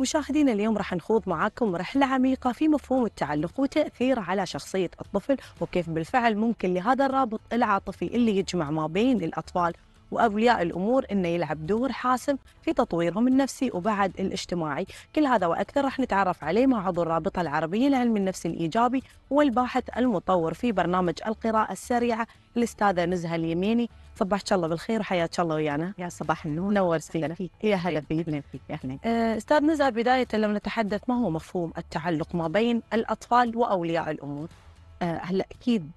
مشاهدينا اليوم راح نخوض معاكم رحلة عميقة في مفهوم التعلق وتأثيره على شخصية الطفل وكيف بالفعل ممكن لهذا الرابط العاطفي اللي يجمع ما بين الأطفال واولياء الامور انه يلعب دور حاسم في تطويرهم النفسي وبعد الاجتماعي، كل هذا واكثر راح نتعرف عليه مع عضو الرابطه العربيه لعلم النفس الايجابي والباحث المطور في برنامج القراءه السريعه الاستاذه نزهه اليميني، صبحك الله بالخير وحياك الله ويانا يا صباح النور نور فيك يا هلا فينا فيك اهلا آه، استاذ نزار بدايه لو نتحدث ما هو مفهوم التعلق ما بين الاطفال واولياء الامور آه، هلا اكيد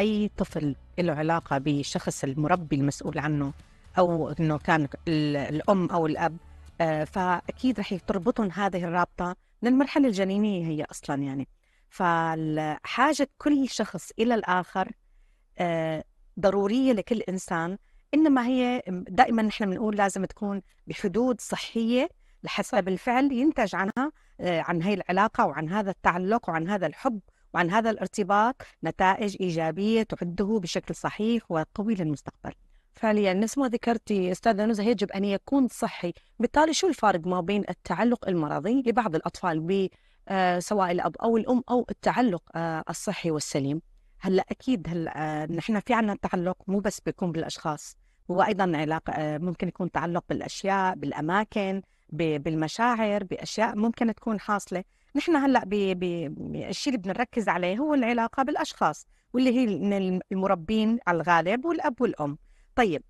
اي طفل له علاقه بالشخص المربي المسؤول عنه او انه كان الام او الاب آه، فاكيد رح تربطهم هذه الرابطه من المرحله الجنينيه هي اصلا يعني فحاجه كل شخص الى الاخر ضروريه لكل انسان انما هي دائما نحن بنقول لازم تكون بحدود صحيه لحسب الفعل ينتج عنها آه، عن هي العلاقه وعن هذا التعلق وعن هذا الحب وعن هذا الارتباط نتائج ايجابيه تعده بشكل صحيح وقوي للمستقبل. فعليا نفس ما ذكرتي استاذه نزهه يجب ان يكون صحي، بالتالي شو الفارق ما بين التعلق المرضي لبعض الاطفال ب آه، سواء الاب او الام او التعلق آه، الصحي والسليم؟ هلا اكيد هلا آه، نحن في عنا تعلق مو بس بيكون بالاشخاص هو ايضا علاقه آه، ممكن يكون تعلق بالاشياء بالاماكن بالمشاعر باشياء ممكن تكون حاصله نحن هلا الشيء اللي بنركز عليه هو العلاقه بالاشخاص واللي هي المربين على الغالب والاب والام طيب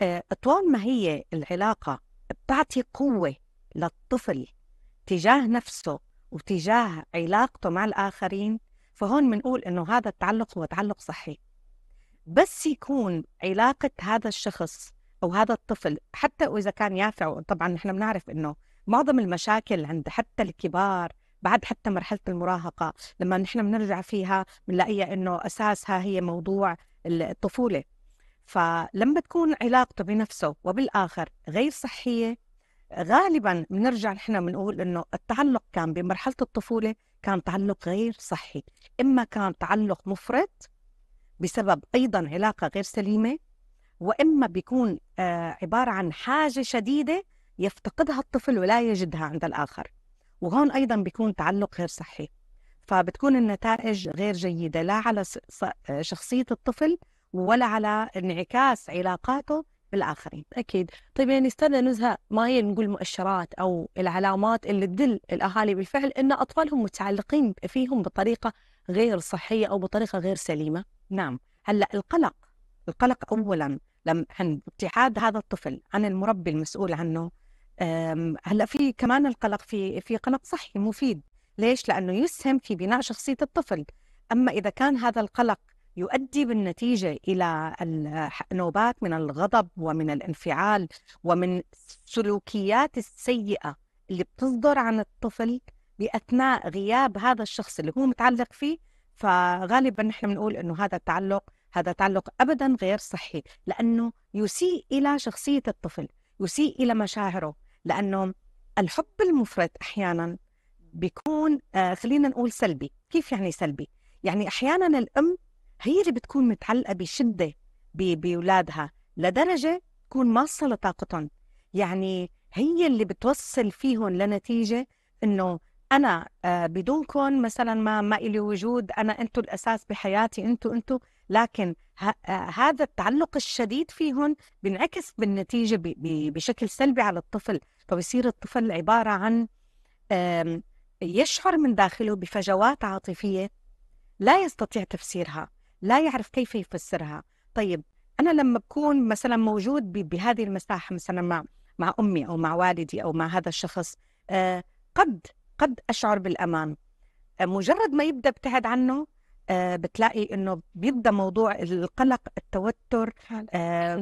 آه، طول ما هي العلاقه بتعطي قوه للطفل تجاه نفسه وتجاه علاقته مع الاخرين فهون بنقول انه هذا التعلق هو تعلق صحي بس يكون علاقه هذا الشخص او هذا الطفل حتى واذا كان يافع طبعا نحن بنعرف انه معظم المشاكل عند حتى الكبار بعد حتى مرحله المراهقه لما نحن بنرجع فيها بنلاقيها انه اساسها هي موضوع الطفوله فلما تكون علاقته بنفسه وبالاخر غير صحيه غالبا بنرجع نحن بنقول انه التعلق كان بمرحله الطفوله كان تعلق غير صحي إما كان تعلق مفرط بسبب أيضا علاقة غير سليمة وإما بيكون آه، عبارة عن حاجة شديدة يفتقدها الطفل ولا يجدها عند الآخر وهون أيضا بيكون تعلق غير صحي فبتكون النتائج غير جيدة لا على شخصية الطفل ولا على انعكاس علاقاته بالآخرين أكيد طيب يعني استاذة نزهة ما هي نقول مؤشرات أو العلامات اللي تدل الأهالي بالفعل أن أطفالهم متعلقين فيهم بطريقة غير صحية أو بطريقة غير سليمة نعم هلأ القلق القلق أولا لما عن ابتعاد هذا الطفل عن المربي المسؤول عنه هلا في كمان القلق في في قلق صحي مفيد ليش لانه يسهم في بناء شخصيه الطفل اما اذا كان هذا القلق يؤدي بالنتيجة إلى نوبات من الغضب ومن الانفعال ومن السلوكيات السيئة اللي بتصدر عن الطفل بأثناء غياب هذا الشخص اللي هو متعلق فيه فغالبا نحن بنقول انه هذا التعلق هذا تعلق ابدا غير صحي لانه يسيء الى شخصيه الطفل يسيء الى مشاعره لانه الحب المفرط احيانا بيكون آه، خلينا نقول سلبي كيف يعني سلبي يعني احيانا الام هي اللي بتكون متعلقة بشدة باولادها لدرجة تكون ماصه لطاقتهم يعني هي اللي بتوصل فيهم لنتيجة إنه أنا آه، بدونكم مثلا ما ما إلي وجود أنا انتم الأساس بحياتي انتم انتم لكن آه، هذا التعلق الشديد فيهم بينعكس بالنتيجة بشكل سلبي على الطفل فبصير الطفل عبارة عن يشعر من داخله بفجوات عاطفية لا يستطيع تفسيرها لا يعرف كيف يفسرها طيب انا لما بكون مثلا موجود بهذه المساحه مثلا مع مع امي او مع والدي او مع هذا الشخص آه، قد قد اشعر بالامان آه، مجرد ما يبدا ابتعد عنه آه، بتلاقي انه بيبدا موضوع القلق التوتر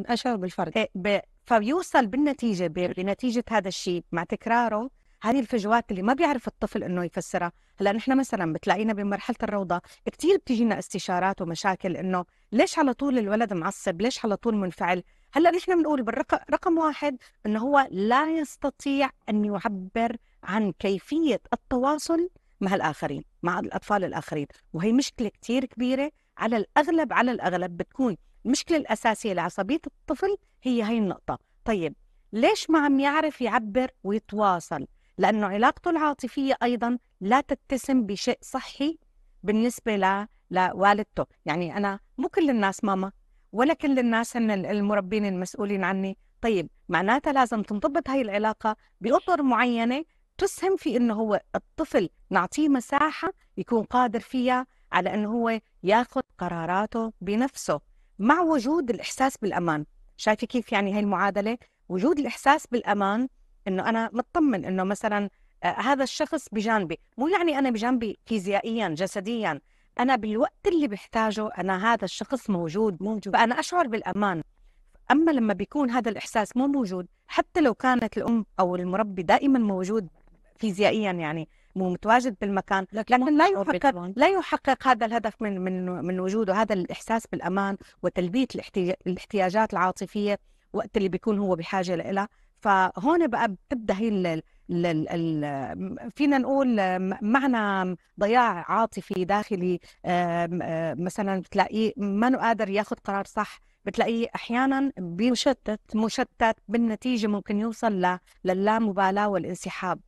اشعر بالفرد إيه، فبيوصل بالنتيجه بنتيجه هذا الشيء مع تكراره هذه الفجوات اللي ما بيعرف الطفل انه يفسرها هلا نحن مثلا بتلاقينا بمرحله الروضه كثير بتجينا استشارات ومشاكل انه ليش على طول الولد معصب ليش على طول منفعل هلا نحن بنقول رقم واحد انه هو لا يستطيع ان يعبر عن كيفيه التواصل مع الاخرين مع الاطفال الاخرين وهي مشكله كثير كبيره على الاغلب على الاغلب بتكون المشكله الاساسيه لعصبيه الطفل هي هي النقطه طيب ليش ما عم يعرف يعبر ويتواصل لأنه علاقته العاطفية أيضا لا تتسم بشيء صحي بالنسبة ل... لوالدته يعني أنا مو كل الناس ماما ولا كل الناس هن المربين المسؤولين عني طيب معناتها لازم تنضبط هاي العلاقة بأطر معينة تسهم في انه هو الطفل نعطيه مساحه يكون قادر فيها على انه هو ياخذ قراراته بنفسه مع وجود الاحساس بالامان شايفه كيف يعني هاي المعادله وجود الاحساس بالامان انه انا مطمن انه مثلا آه، هذا الشخص بجانبي مو يعني انا بجانبي فيزيائيا جسديا انا بالوقت اللي بحتاجه انا هذا الشخص موجود موجود فانا اشعر بالامان اما لما بيكون هذا الاحساس مو موجود حتى لو كانت الام او المربي دائما موجود فيزيائيا يعني مو متواجد بالمكان لكن لا يحقق لا يحقق هذا الهدف من من من وجوده هذا الاحساس بالامان وتلبيه الاحتياجات العاطفيه وقت اللي بيكون هو بحاجه لها فهون بقى بتبدا هي ال ال ال فينا نقول معنى ضياع عاطفي داخلي مثلا بتلاقيه ما قادر ياخذ قرار صح بتلاقيه احيانا بمشتت مشتت بالنتيجه ممكن يوصل ل... للامبالاه والانسحاب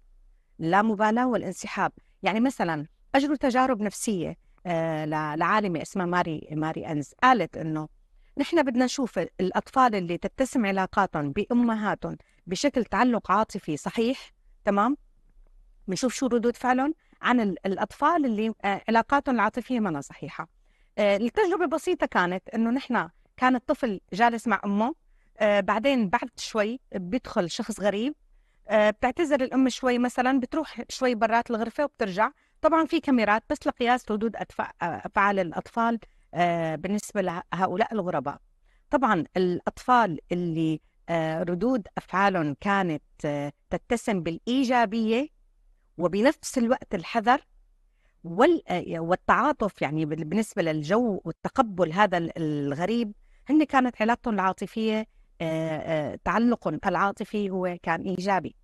اللامبالاه والانسحاب يعني مثلا اجروا تجارب نفسيه لعالمه اسمها ماري ماري انز قالت انه نحن بدنا نشوف الأطفال اللي تتسم علاقاتهم بأمهاتهم بشكل تعلق عاطفي صحيح تمام بنشوف شو ردود فعلهم عن الأطفال اللي آه، علاقاتهم العاطفية ما صحيحة آه، التجربة بسيطة كانت إنه نحن كان الطفل جالس مع أمه آه، بعدين بعد شوي بيدخل شخص غريب بتعتذر الأم شوي مثلا بتروح شوي برات الغرفة وبترجع طبعا في كاميرات بس لقياس ردود أفعال الأطفال آه، بالنسبه لهؤلاء الغرباء طبعا الاطفال اللي آه، ردود افعالهم كانت آه، تتسم بالايجابيه وبنفس الوقت الحذر والتعاطف يعني بالنسبه للجو والتقبل هذا الغريب هن كانت علاقتهم العاطفيه تعلقهم العاطفي هو كان ايجابي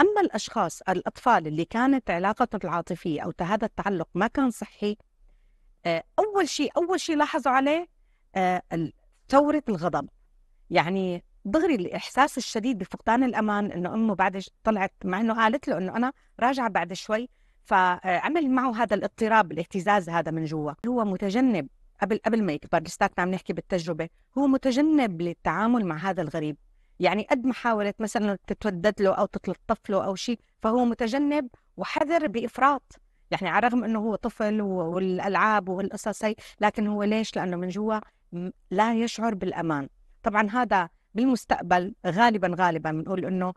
اما الاشخاص الاطفال اللي كانت علاقتهم العاطفيه او هذا التعلق ما كان صحي آه، اول شيء اول شيء لاحظوا عليه آه، ثوره الغضب يعني دغري الاحساس الشديد بفقدان الامان انه امه بعد طلعت مع انه قالت له انه انا راجعه بعد شوي فعمل معه هذا الاضطراب الاهتزاز هذا من جوا هو متجنب قبل قبل ما يكبر لساتنا عم نحكي بالتجربه هو متجنب للتعامل مع هذا الغريب يعني قد ما حاولت مثلا تتودد له او تتلطف له او شيء فهو متجنب وحذر بافراط يعني على الرغم انه هو طفل والالعاب والقصص هي لكن هو ليش لانه من جوا لا يشعر بالامان طبعا هذا بالمستقبل غالبا غالبا بنقول انه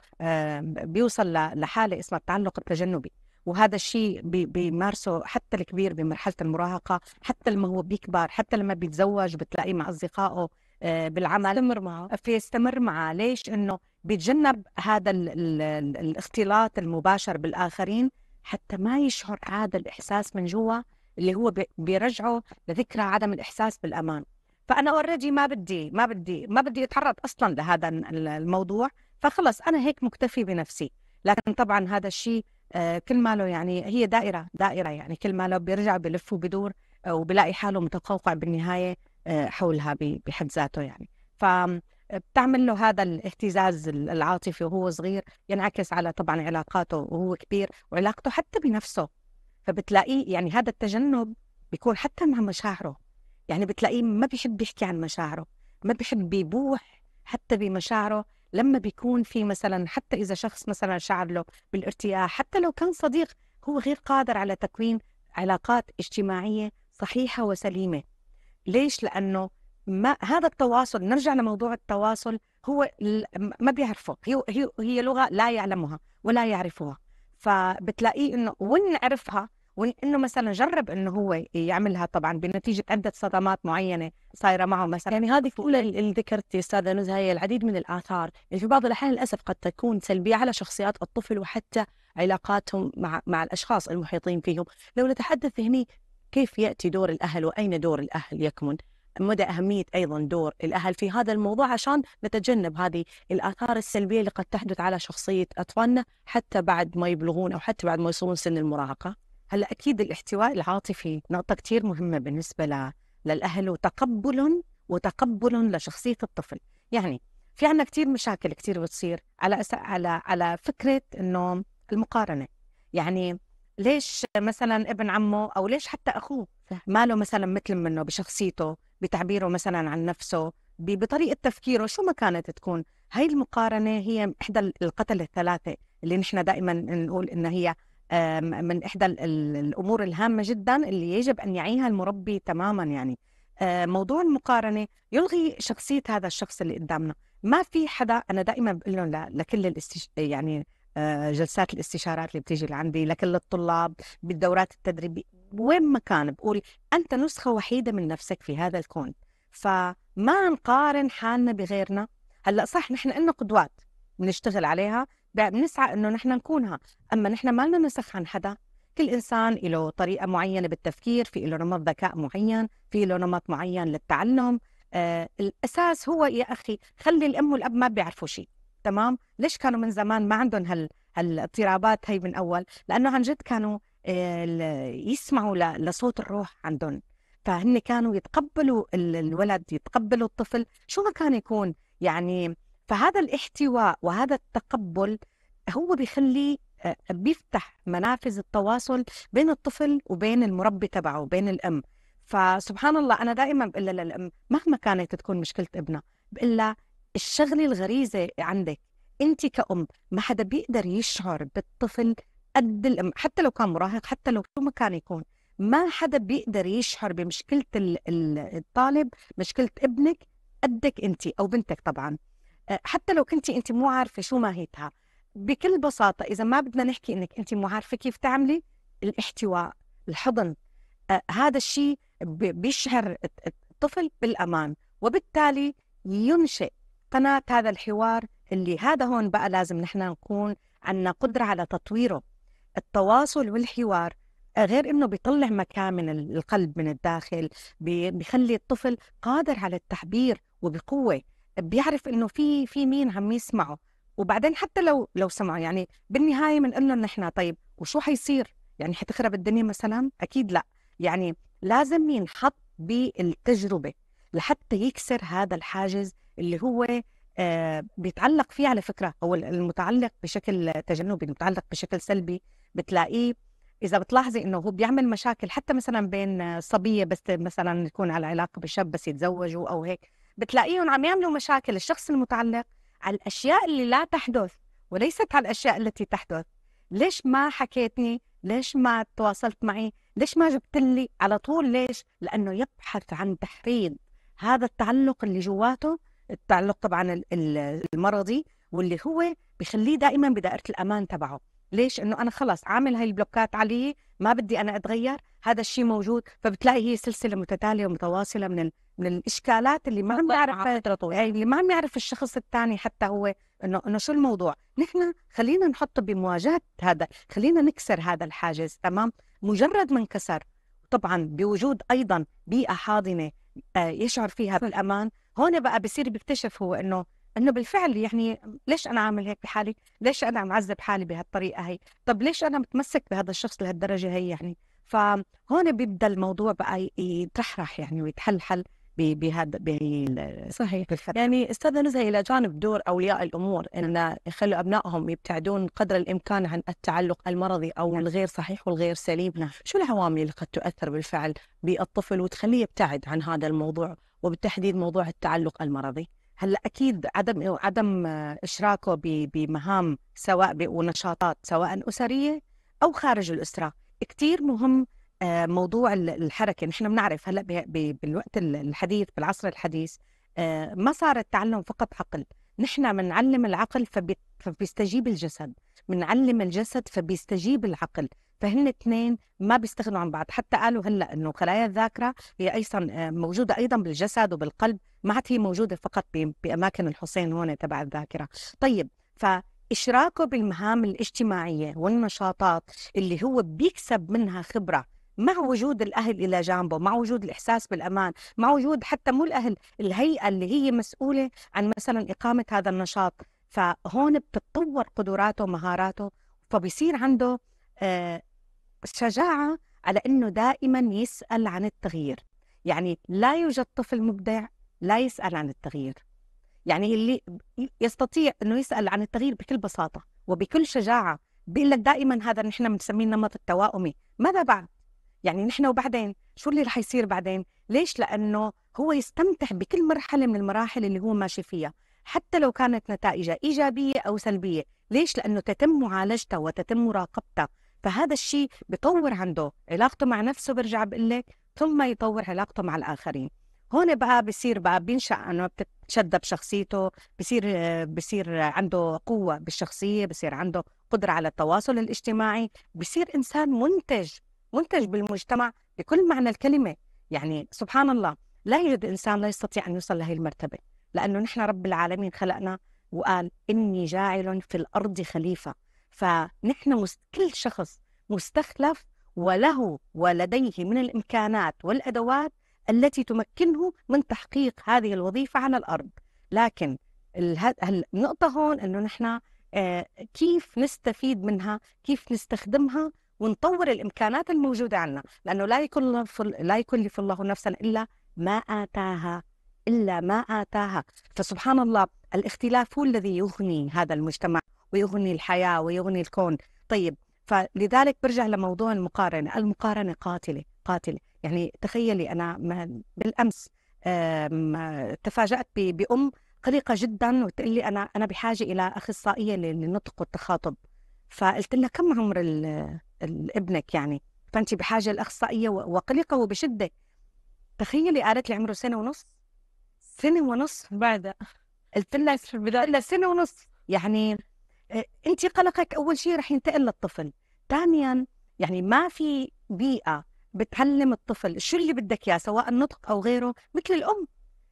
بيوصل لحاله اسمها التعلق التجنبي وهذا الشيء بيمارسه حتى الكبير بمرحله المراهقه حتى لما هو بيكبر حتى لما بيتزوج بتلاقيه مع اصدقائه آه، بالعمل يستمر معه فيستمر معه ليش انه بيتجنب هذا الاختلاط المباشر بالاخرين حتى ما يشعر هذا الإحساس من جوا اللي هو بيرجعه لذكرى عدم الإحساس بالأمان فأنا أوريدي ما بدي ما بدي ما بدي أتعرض أصلا لهذا الموضوع فخلص أنا هيك مكتفي بنفسي لكن طبعا هذا الشيء آه، كل ماله يعني هي دائرة دائرة يعني كل ماله بيرجع بلف وبدور آه، وبلاقي حاله متقوقع بالنهاية آه، حولها بحد ذاته يعني ف بتعمل له هذا الاهتزاز العاطفي وهو صغير ينعكس على طبعا علاقاته وهو كبير وعلاقته حتى بنفسه فبتلاقيه يعني هذا التجنب بيكون حتى مع مشاعره يعني بتلاقيه ما بيحب يحكي عن مشاعره ما بيحب يبوح حتى بمشاعره لما بيكون في مثلا حتى اذا شخص مثلا شعر له بالارتياح حتى لو كان صديق هو غير قادر على تكوين علاقات اجتماعيه صحيحه وسليمه ليش لانه ما هذا التواصل نرجع لموضوع التواصل هو ما بيعرفه هي, هي هي لغه لا يعلمها ولا يعرفها فبتلاقيه انه وين عرفها وانه مثلا جرب انه هو يعملها طبعا بنتيجه عده صدمات معينه صايره معه مثلا يعني هذه كل اللي ذكرتي استاذه نزهه هي العديد من الاثار اللي يعني في بعض الاحيان للاسف قد تكون سلبيه على شخصيات الطفل وحتى علاقاتهم مع مع الاشخاص المحيطين فيهم لو نتحدث هني كيف ياتي دور الاهل واين دور الاهل يكمن مدى أهمية أيضا دور الأهل في هذا الموضوع عشان نتجنب هذه الآثار السلبية اللي قد تحدث على شخصية أطفالنا حتى بعد ما يبلغون أو حتى بعد ما يوصلون سن المراهقة هلا أكيد الاحتواء العاطفي نقطة كتير مهمة بالنسبة للأهل وتقبل وتقبل لشخصية الطفل يعني في عنا كتير مشاكل كتير بتصير على أس... على على فكرة إنه المقارنة يعني ليش مثلا ابن عمه أو ليش حتى أخوه ماله مثلا مثل منه بشخصيته بتعبيره مثلا عن نفسه بطريقه تفكيره شو ما كانت تكون هاي المقارنه هي احدى القتل الثلاثه اللي نحن دائما نقول انها هي من احدى الامور الهامه جدا اللي يجب ان يعيها المربي تماما يعني آه، موضوع المقارنه يلغي شخصيه هذا الشخص اللي قدامنا ما في حدا انا دائما بقول لهم لكل الاستش... يعني آه، جلسات الاستشارات اللي بتيجي لعندي لكل الطلاب بالدورات التدريبيه وين ما كان بقول أنت نسخة وحيدة من نفسك في هذا الكون فما نقارن حالنا بغيرنا هلا صح نحن إلنا قدوات بنشتغل عليها بنسعى انه نحن نكونها اما نحن ما لنا نسخ عن حدا كل انسان له طريقه معينه بالتفكير في له نمط ذكاء معين في له نمط معين للتعلم آه الاساس هو يا اخي خلي الام والاب ما بيعرفوا شيء تمام ليش كانوا من زمان ما عندهم هال هالاضطرابات هي من اول لانه عن جد كانوا يسمعوا لصوت الروح عندهم فهن كانوا يتقبلوا الولد يتقبلوا الطفل شو ما كان يكون يعني فهذا الاحتواء وهذا التقبل هو بيخلي آه، بيفتح منافذ التواصل بين الطفل وبين المربي تبعه بين الام فسبحان الله انا دائما بقول للام مهما كانت تكون مشكله ابنها بقول لها الشغله الغريزه عندك انت كأم ما حدا بيقدر يشعر بالطفل قد حتى لو كان مراهق حتى لو شو ما كان يكون ما حدا بيقدر يشعر بمشكله الطالب مشكله ابنك قدك انت او بنتك طبعا آه، حتى لو كنتي انت مو عارفه شو ماهيتها بكل بساطه اذا ما بدنا نحكي انك انت مو عارفه كيف تعملي الاحتواء الحضن آه، هذا الشيء بيشعر الطفل بالامان وبالتالي ينشئ قناه هذا الحوار اللي هذا هون بقى لازم نحن نكون عندنا قدره على تطويره التواصل والحوار غير انه بيطلع مكان من القلب من الداخل بيخلي الطفل قادر على التعبير وبقوه بيعرف انه في في مين عم يسمعه وبعدين حتى لو لو سمعوا يعني بالنهايه بنقول لهم نحن طيب وشو حيصير؟ يعني حتخرب الدنيا مثلا؟ اكيد لا يعني لازم ينحط بالتجربه لحتى يكسر هذا الحاجز اللي هو آه بيتعلق فيه على فكره هو المتعلق بشكل تجنبي المتعلق بشكل سلبي بتلاقيه اذا بتلاحظي انه هو بيعمل مشاكل حتى مثلا بين صبيه بس مثلا يكون على علاقه بشاب بس يتزوجوا او هيك بتلاقيهم عم يعملوا مشاكل الشخص المتعلق على الاشياء اللي لا تحدث وليست على الاشياء التي تحدث ليش ما حكيتني ليش ما تواصلت معي ليش ما جبت لي على طول ليش لانه يبحث عن تحريض هذا التعلق اللي جواته التعلق طبعا المرضي واللي هو بخليه دائما بدائره الامان تبعه ليش انه انا خلص عامل هاي البلوكات علي ما بدي انا اتغير هذا الشيء موجود فبتلاقي هي سلسله متتاليه ومتواصله من من الاشكالات اللي ما عم يعرف يعني اللي ما عم يعرف الشخص الثاني حتى هو انه انه شو الموضوع نحن خلينا نحطه بمواجهه هذا خلينا نكسر هذا الحاجز تمام مجرد ما انكسر طبعا بوجود ايضا بيئه حاضنه آه، يشعر فيها بالامان هون بقى بصير بيكتشف هو انه انه بالفعل يعني ليش انا عامل هيك بحالي؟ ليش انا معذب حالي بهالطريقه هي؟ طب ليش انا متمسك بهذا الشخص لهالدرجه هي يعني؟ فهون بيبدا الموضوع بقى يترحرح يعني ويتحلحل بهذا بي... صحيح بالفترة. يعني استاذه نزهه الى جانب دور اولياء الامور ان يخلوا ابنائهم يبتعدون قدر الامكان عن التعلق المرضي او نعم. الغير صحيح والغير سليم نعم. شو العوامل اللي قد تؤثر بالفعل بالطفل وتخليه يبتعد عن هذا الموضوع وبالتحديد موضوع التعلق المرضي هلا اكيد عدم عدم آه، اشراكه بمهام سواء ونشاطات سواء اسريه او خارج الاسره كثير مهم آه، موضوع الحركه نحن بنعرف هلا بالوقت الحديث بالعصر الحديث آه، ما صار التعلم فقط عقل نحن بنعلم العقل فبيستجيب الجسد بنعلم الجسد فبيستجيب العقل فهن اثنين ما بيستغنوا عن بعض حتى قالوا هلا انه خلايا الذاكره هي ايضا آه، موجوده ايضا بالجسد وبالقلب ما عاد هي موجوده فقط باماكن الحصين هون تبع الذاكره طيب ف اشراكه بالمهام الاجتماعيه والنشاطات اللي هو بيكسب منها خبره مع وجود الاهل الى جانبه مع وجود الاحساس بالامان مع وجود حتى مو الاهل الهيئه اللي هي مسؤوله عن مثلا اقامه هذا النشاط فهون بتتطور قدراته ومهاراته فبيصير عنده آه، الشجاعة على أنه دائما يسأل عن التغيير يعني لا يوجد طفل مبدع لا يسأل عن التغيير يعني اللي يستطيع أنه يسأل عن التغيير بكل بساطة وبكل شجاعة بيقول لك دائما هذا نحن بنسميه النمط التوائمي ماذا بعد؟ يعني نحن وبعدين شو اللي رح يصير بعدين؟ ليش؟ لأنه هو يستمتع بكل مرحلة من المراحل اللي هو ماشي فيها حتى لو كانت نتائجها إيجابية أو سلبية ليش؟ لأنه تتم معالجتها وتتم مراقبتها فهذا الشيء بطور عنده علاقته مع نفسه برجع بقول لك ثم يطور علاقته مع الآخرين هون بقى بصير بقى بينشأ أنه بتتشدى بشخصيته بصير بصير عنده قوة بالشخصية بصير عنده قدرة على التواصل الاجتماعي بصير إنسان منتج منتج بالمجتمع بكل معنى الكلمة يعني سبحان الله لا يوجد إنسان لا يستطيع أن يوصل لهي المرتبة لأنه نحن رب العالمين خلقنا وقال إني جاعل في الأرض خليفة فنحن مست... كل شخص مستخلف وله ولديه من الامكانات والادوات التي تمكنه من تحقيق هذه الوظيفه على الارض لكن النقطه هون انه نحن آه، كيف نستفيد منها كيف نستخدمها ونطور الامكانات الموجوده عندنا لانه لا يكلف لا يكلف الله نفسا الا ما اتاها الا ما اتاها فسبحان الله الاختلاف هو الذي يغني هذا المجتمع ويغني الحياة ويغني الكون طيب فلذلك برجع لموضوع المقارنة المقارنة قاتلة قاتلة يعني تخيلي أنا بالأمس تفاجأت بأم قلقة جدا وتقول لي أنا أنا بحاجة إلى أخصائية للنطق والتخاطب فقلت لها كم عمر ابنك يعني فأنت بحاجة لأخصائية وقلقة وبشدة تخيلي قالت لي عمره سنة ونص سنة ونص بعدها قلت لها في البداية سنة ونص يعني آه، انت قلقك اول شيء رح ينتقل للطفل ثانيا يعني ما في بيئه بتعلم الطفل شو اللي بدك اياه سواء النطق او غيره مثل الام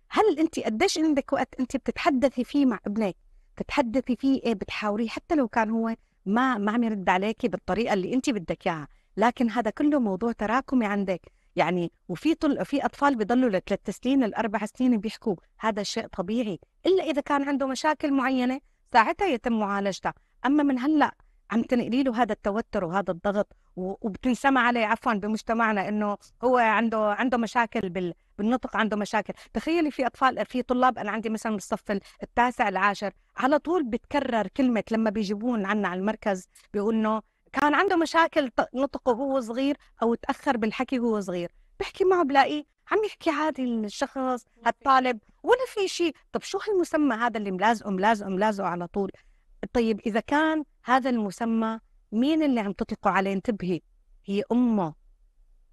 هل انت قديش عندك وقت انت بتتحدثي فيه مع ابنك بتتحدثي فيه ايه بتحاوريه حتى لو كان هو ما ما عم يرد عليكي بالطريقه اللي انت بدك اياها لكن هذا كله موضوع تراكمي عندك يعني وفي طل... في اطفال بضلوا لثلاث سنين لاربع سنين بيحكوا هذا شيء طبيعي الا اذا كان عنده مشاكل معينه ساعتها يتم معالجتها اما من هلا عم تنقلي له هذا التوتر وهذا الضغط وبتنسمع عليه عفوا بمجتمعنا انه هو عنده عنده مشاكل بال بالنطق عنده مشاكل تخيلي في اطفال في طلاب انا عندي مثلا بالصف التاسع العاشر على طول بتكرر كلمه لما بيجيبون عنا على المركز بيقولوا انه كان عنده مشاكل نطقه وهو صغير او تاخر بالحكي وهو صغير بحكي معه بلاقيه عم يحكي عادي الشخص هالطالب ولا في شيء طب شو هالمسمى هذا اللي ملازقه ملازقه ملازقه على طول طيب إذا كان هذا المسمى مين اللي عم تطلقه عليه انتبهي هي أمه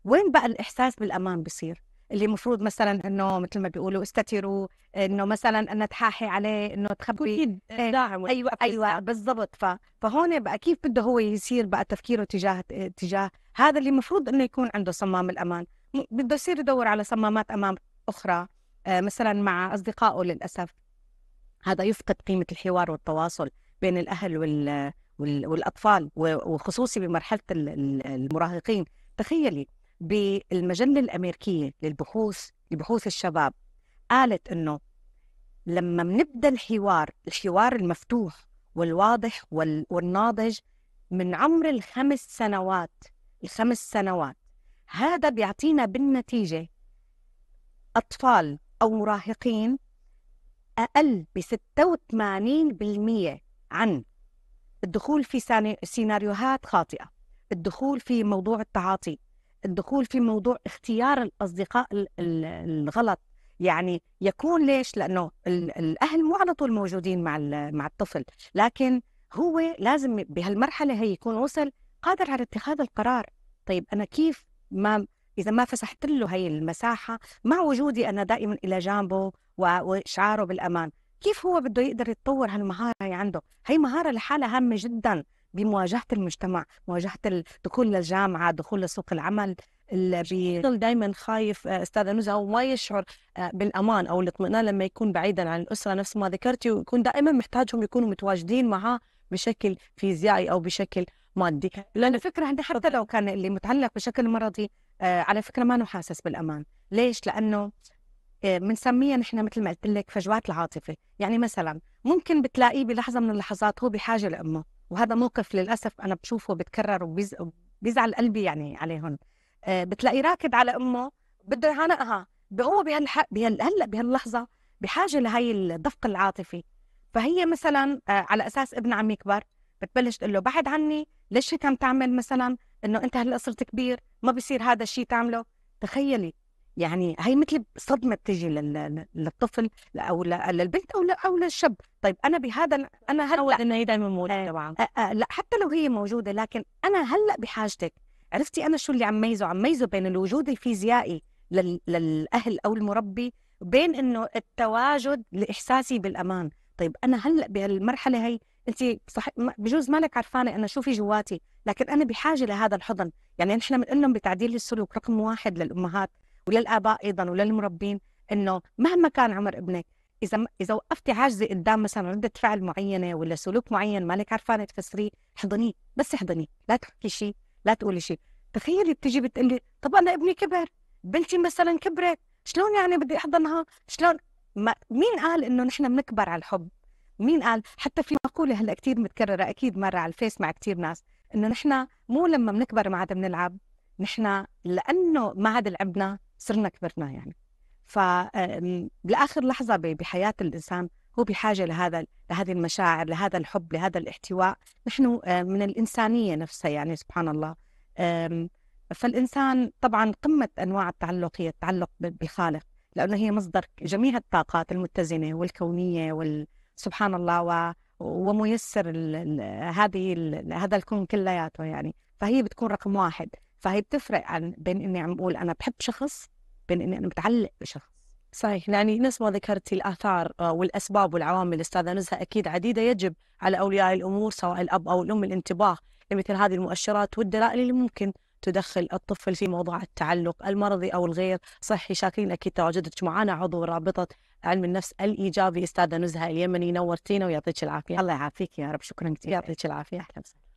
وين بقى الإحساس بالأمان بصير اللي مفروض مثلا انه مثل ما بيقولوا استتروا انه مثلا انه تحاحي عليه انه تخبي إيه، داعم ايوه ايوه بالضبط ف... فهون بقى كيف بده هو يصير بقى تفكيره تجاه تجاه هذا اللي مفروض انه يكون عنده صمام الامان بده يصير يدور على صمامات امان اخرى آه، مثلا مع أصدقائه للأسف هذا يفقد قيمة الحوار والتواصل بين الأهل وال والأطفال وخصوصي بمرحلة المراهقين تخيلي بالمجلة الأمريكية للبحوث لبحوث الشباب قالت أنه لما بنبدا الحوار الحوار المفتوح والواضح والناضج من عمر الخمس سنوات الخمس سنوات هذا بيعطينا بالنتيجة أطفال أو مراهقين أقل ب 86% عن الدخول في سيناريوهات خاطئة الدخول في موضوع التعاطي الدخول في موضوع اختيار الأصدقاء الغلط يعني يكون ليش لأنه الأهل مو على طول موجودين مع مع الطفل لكن هو لازم بهالمرحلة هي يكون وصل قادر على اتخاذ القرار طيب أنا كيف ما إذا ما فسحت له هي المساحة مع وجودي أنا دائما إلى جانبه وإشعاره بالأمان كيف هو بده يقدر يتطور هالمهارة هي عنده هي مهارة لحالها هامة جدا بمواجهة المجتمع مواجهة الدخول للجامعة دخول لسوق العمل بيضل دائما خايف آه، استاذ نزهه وما يشعر آه، بالامان او الاطمئنان لما يكون بعيدا عن الاسره نفس ما ذكرتي ويكون دائما محتاجهم يكونوا متواجدين معاه بشكل فيزيائي او بشكل مادي لان الفكره عندي حتى لو كان اللي متعلق بشكل مرضي آه، على فكره ما حاسس بالامان ليش لانه بنسميها آه، نحن مثل ما قلت لك فجوات العاطفه يعني مثلا ممكن بتلاقيه بلحظه من اللحظات هو بحاجه لامه وهذا موقف للاسف انا بشوفه بتكرر وبيزعل قلبي يعني عليهم آه، بتلاقيه راكد على امه بده يعانقها هو بهالح بهلا بهاللحظه بحاجه لهي الدفق العاطفي فهي مثلا على اساس ابن عم يكبر بتبلش تقول له بعد عني ليش هيك عم تعمل مثلا انه انت هلا صرت كبير ما بيصير هذا الشيء تعمله تخيلي يعني هي مثل صدمه بتجي للطفل او للبنت او او للشاب طيب انا بهذا انا هلا انه هي دائما موجوده آه، طبعا آه، آه، لا حتى لو هي موجوده لكن انا هلا بحاجتك عرفتي انا شو اللي عم ميزه عم ميزه بين الوجود الفيزيائي للاهل او المربي بين انه التواجد لاحساسي بالامان طيب انا هلا بهالمرحله هي انت صح بجوز مالك عرفانه انا شو في جواتي لكن انا بحاجه لهذا الحضن يعني نحن بنقول لهم بتعديل السلوك رقم واحد للامهات وللاباء ايضا وللمربين انه مهما كان عمر ابنك اذا اذا وقفتي عاجزه قدام مثلا رده فعل معينه ولا سلوك معين مالك عرفانه تفسريه احضنيه بس احضنيه لا تحكي شيء لا تقولي شيء تخيلي بتجي بتقلي طب انا ابني كبر بنتي مثلا كبرت شلون يعني بدي احضنها شلون ما مين قال انه نحن بنكبر على الحب مين قال حتى في مقوله هلا كثير متكرره اكيد مره على الفيس مع كثير ناس انه نحن مو لما بنكبر ما عاد بنلعب نحن لانه ما عاد لعبنا صرنا كبرنا يعني لاخر لحظه بحياه الانسان هو بحاجه لهذا لهذه المشاعر لهذا الحب لهذا الاحتواء نحن آه، من الانسانيه نفسها يعني سبحان الله فالانسان طبعا قمه انواع التعلق هي التعلق بخالق لانه هي مصدر جميع الطاقات المتزنه والكونيه وسبحان الله وميسر الـ هذه الـ هذا الكون كلياته يعني فهي بتكون رقم واحد فهي بتفرق عن بين اني عم بقول انا بحب شخص بين اني انا متعلق بشخص صحيح يعني نفس ما ذكرتي الآثار آه، والأسباب والعوامل أستاذة نزهة أكيد عديدة يجب على أولياء الأمور سواء الأب أو الأم الانتباه لمثل هذه المؤشرات والدلائل اللي ممكن تدخل الطفل في موضوع التعلق المرضي أو الغير صحي شاكرين أكيد تواجدك معنا عضو رابطة علم النفس الايجابي استاذه نزهه اليمني نورتينا ويعطيك العافيه الله يعافيك يا رب شكرا كثير يعطيك العافيه اهلا وسهلا